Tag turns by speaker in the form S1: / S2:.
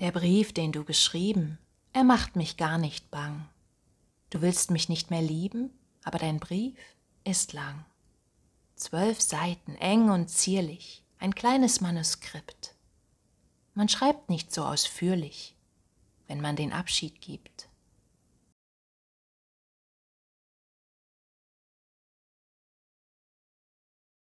S1: Der Brief, den du geschrieben, er macht mich gar nicht bang. Du willst mich nicht mehr lieben, aber dein Brief ist lang. Zwölf Seiten, eng und zierlich, ein kleines Manuskript. Man schreibt nicht so ausführlich, wenn man den Abschied gibt.